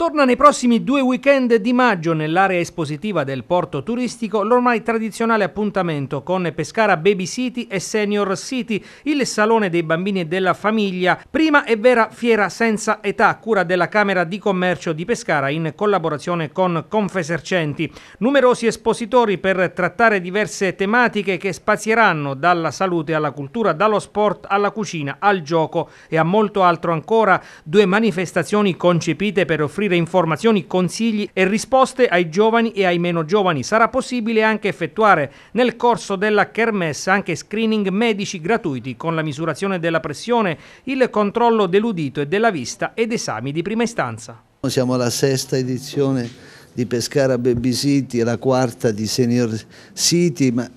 Torna nei prossimi due weekend di maggio nell'area espositiva del porto turistico l'ormai tradizionale appuntamento con Pescara Baby City e Senior City, il salone dei bambini e della famiglia, prima e vera fiera senza età, cura della Camera di Commercio di Pescara in collaborazione con Confesercenti. Numerosi espositori per trattare diverse tematiche che spazieranno dalla salute alla cultura, dallo sport alla cucina, al gioco e a molto altro ancora, due manifestazioni concepite per offrire offrire informazioni, consigli e risposte ai giovani e ai meno giovani. Sarà possibile anche effettuare nel corso della kermessa anche screening medici gratuiti con la misurazione della pressione, il controllo dell'udito e della vista ed esami di prima istanza. Siamo alla sesta edizione di Pescara Baby City e la quarta di Senior City, ma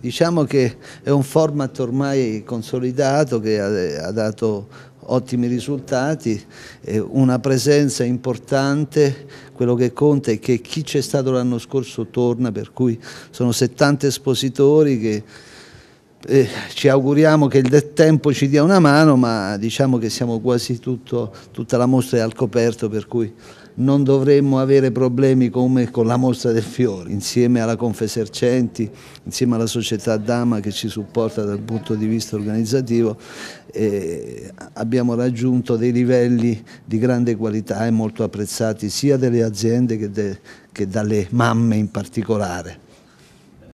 diciamo che è un format ormai consolidato che ha dato ottimi risultati, eh, una presenza importante, quello che conta è che chi c'è stato l'anno scorso torna, per cui sono 70 espositori che eh, ci auguriamo che il tempo ci dia una mano, ma diciamo che siamo quasi tutto, tutta la mostra è al coperto, per cui non dovremmo avere problemi come con la mostra del fiore, insieme alla Confesercenti, insieme alla società Dama che ci supporta dal punto di vista organizzativo, eh, abbiamo raggiunto dei livelli di grande qualità e molto apprezzati sia dalle aziende che, de, che dalle mamme in particolare.